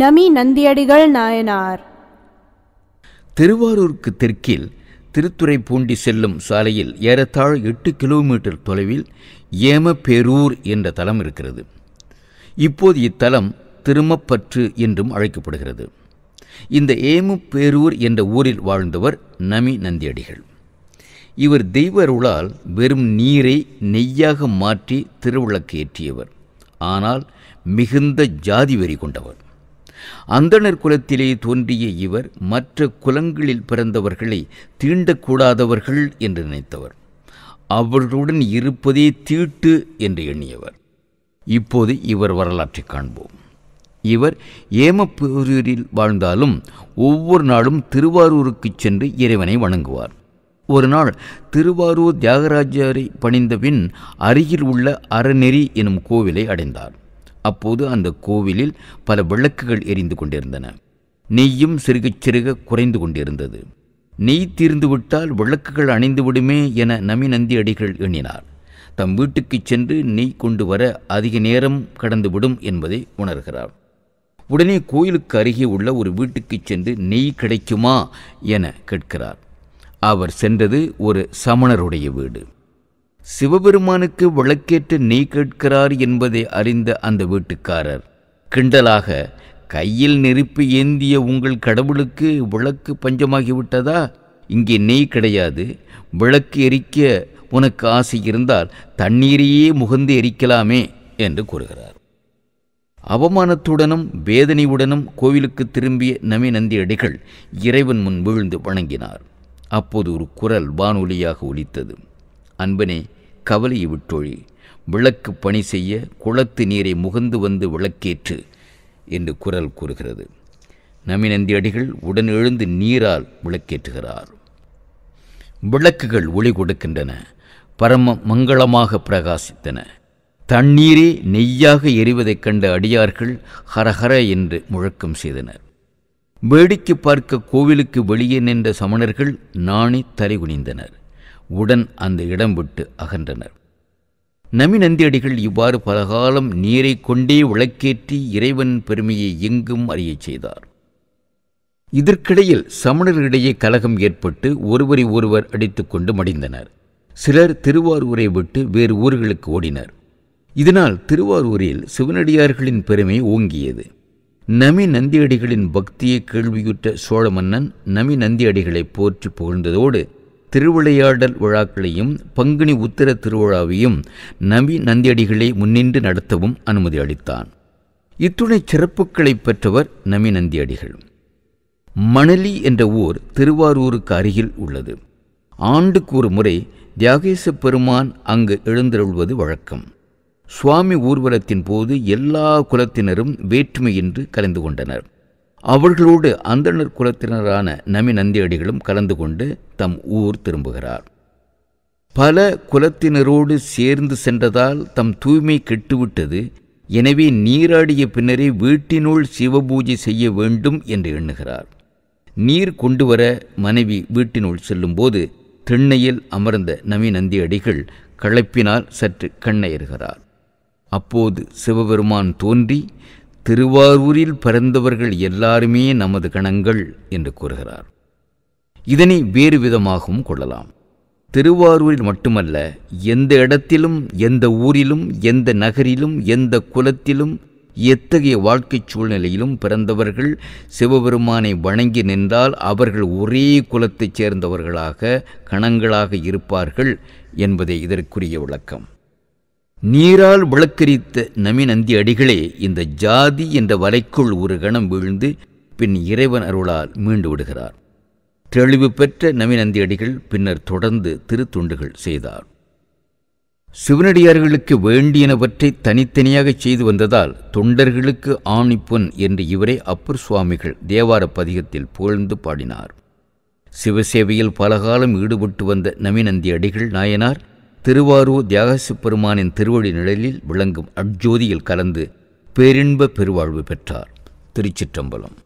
நமி நந்தியடிகள் நாயனார் திருவாரூருக்கு தெற்கில் திருத்துறை பூண்டி செல்லும் சாலையில் ஏறத்தாழ் எட்டு கிலோமீட்டர் தொலைவில் ஏமப்பேரூர் என்ற தலம் இருக்கிறது இப்போது இத்தலம் திருமப்பற்று என்றும் அழைக்கப்படுகிறது இந்த ஏமுப்பேரூர் என்ற ஊரில் வாழ்ந்தவர் நமி நந்தியடிகள் இவர் தெய்வருளால் வெறும் நீரை நெய்யாக மாற்றி திருவிளக்கு ஏற்றியவர் ஆனால் மிகுந்த ஜாதி வெறி கொண்டவர் அந்தனர் குலத்திலே தோன்றிய இவர் மற்ற குலங்களில் பிறந்தவர்களை தீண்டக்கூடாதவர்கள் என்று நினைத்தவர் அவர்களுடன் இருப்பதே தீட்டு என்று எண்ணியவர் இப்போது இவர் வரலாற்றை காண்போம் இவர் ஏமப்பூரில் வாழ்ந்தாலும் ஒவ்வொரு நாளும் திருவாரூருக்கு சென்று இறைவனை வணங்குவார் ஒரு நாள் திருவாரூர் தியாகராஜரை பணிந்தபின் அருகில் உள்ள அறநெறி எனும் கோவிலை அடைந்தார் அப்போது அந்த கோவிலில் பல விளக்குகள் எரிந்து கொண்டிருந்தன நெய்யும் சிறுகச் சிறுக குறைந்து கொண்டிருந்தது நெய் தீர்ந்துவிட்டால் விளக்குகள் விடுமே என நமிநந்தி அடிகள் எண்ணினார் தம் வீட்டுக்கு சென்று நெய் கொண்டு வர அதிக நேரம் கடந்துவிடும் என்பதை உணர்கிறார் உடனே கோயிலுக்கு அருகே உள்ள ஒரு வீட்டுக்கு சென்று நெய் கிடைக்குமா என கேட்கிறார் அவர் சென்றது ஒரு சமணருடைய வீடு சிவபெருமானுக்கு விளக்கேற்று நீ கேட்கிறார் என்பதை அறிந்த அந்த வீட்டுக்காரர் கிண்டலாக கையில் நெருப்பு ஏந்திய உங்கள் கடவுளுக்கு விளக்கு பஞ்சமாகிவிட்டதா இங்கே நெய் கிடையாது விளக்கு எரிக்க உனக்கு ஆசை இருந்தால் தண்ணீரையே முகந்து எரிக்கலாமே என்று கூறுகிறார் அவமானத்துடனும் வேதனையுடனும் கோவிலுக்கு திரும்பிய நமிநந்தி அடிகள் இறைவன் முன் வீழ்ந்து வணங்கினார் அப்போது ஒரு குரல் வானொலியாக ஒலித்தது அன்பனே கவலையை விட்டொழி விளக்கு பணி செய்ய குளத்து நீரை முகந்து வந்து விளக்கேற்று என்று குரல் கூறுகிறது நமிநந்தியடிகள் உடன் எழுந்து நீரால் விளக்கேற்றுகிறார் விளக்குகள் ஒளி கொடுக்கின்றன பரம மங்களமாக பிரகாசித்தன தண்ணீரே நெய்யாக எரிவதைக் கண்ட அடியார்கள் ஹரஹர என்று முழக்கம் செய்தனர் வேடிக்கை பார்க்க கோவிலுக்கு வெளியே நின்ற சமணர்கள் நாணி தலை குனிந்தனர் உடன் அந்த இடம் விட்டு அகன்றனர் நமி நந்தியடிகள் இவ்வாறு பலகாலம் நீரை கொண்டே விளக்கேற்றி இறைவன் பெருமையை எங்கும் அறியச் செய்தார் இதற்கிடையில் சமணர்களிடையே கலகம் ஏற்பட்டு ஒருவரை ஒருவர் அடித்துக்கொண்டு மடிந்தனர் சிலர் திருவாரூரை விட்டு வேறு ஊர்களுக்கு ஓடினர் இதனால் திருவாரூரில் சிவனடியார்களின் பெருமை ஓங்கியது நமி நந்தியடிகளின் பக்தியை கேள்வியுற்ற சோழ மன்னன் நமி நந்தியடிகளை போற்றி புகழ்ந்ததோடு திருவிளையாடல் விழாக்களையும் பங்குனி உத்திர திருவிழாவையும் நவி நந்தியடிகளை முன்னின்று நடத்தவும் அனுமதி அளித்தான் இத்துணை சிறப்புகளை பெற்றவர் நவி நந்தியடிகள் மணலி என்ற ஊர் திருவாரூருக்கு அருகில் உள்ளது ஆண்டுக்கு ஒரு முறை தியாகேச பெருமான் அங்கு எழுந்தருள்வது வழக்கம் சுவாமி ஊர்வலத்தின் போது எல்லா குலத்தினரும் வேற்றுமையின்றி கலந்து கொண்டனர் அவர்களோடு அந்தணர் குலத்தினரான நமி நந்தியடிகளும் கலந்து கொண்டு தம் ஊர் திரும்புகிறார் பல குலத்தினரோடு சேர்ந்து சென்றதால் தம் தூய்மை கெட்டுவிட்டது எனவே நீராடிய பின்னரே வீட்டினுள் சிவபூஜை செய்ய வேண்டும் என்று எண்ணுகிறார் நீர் கொண்டு வர மனைவி வீட்டினுள் செல்லும்போது திண்ணையில் அமர்ந்த நமி நந்தியடிகள் களைப்பினால் சற்று கண்ணயறுகிறார் அப்போது சிவபெருமான் தோன்றி திருவாரூரில் பிறந்தவர்கள் எல்லாருமே நமது கணங்கள் என்று கூறுகிறார் இதனை வேறு விதமாகவும் கொள்ளலாம் திருவாரூரில் மட்டுமல்ல எந்த இடத்திலும் எந்த ஊரிலும் எந்த நகரிலும் எந்த குலத்திலும் எத்தகைய வாழ்க்கை சூழ்நிலையிலும் பிறந்தவர்கள் சிவபெருமானை வணங்கி நின்றால் அவர்கள் ஒரே குலத்தைச் சேர்ந்தவர்களாக கணங்களாக இருப்பார்கள் என்பதே இதற்குரிய விளக்கம் நீரால் விளக்கரித்த நமிநந்தி அடிகளே இந்த ஜாதி என்ற வலைக்குள் ஒரு கணம் வீழ்ந்து பின் இறைவன் அருளால் மீண்டு விடுகிறார் தெளிவு பெற்ற நமிநந்தி அடிகள் பின்னர் தொடர்ந்து திருத்துண்டுகள் செய்தார் சிவனடியார்களுக்கு வேண்டியனவற்றை தனித்தனியாக செய்து வந்ததால் தொண்டர்களுக்கு ஆணிப்பொன் என்று இவரை அப்பர் சுவாமிகள் தேவார பதிகத்தில் புகழ்ந்து பாடினார் சிவசேவையில் பலகாலம் ஈடுபட்டு வந்த நமிநந்தி அடிகள் நாயனார் திருவாரூர் தியாகசு பெருமானின் திருவடி நிழலில் விளங்கும் அட்ஜோதியில் கலந்து பேரின்ப பெருவாழ்வு பெற்றார் திருச்சிற்றம்பலம்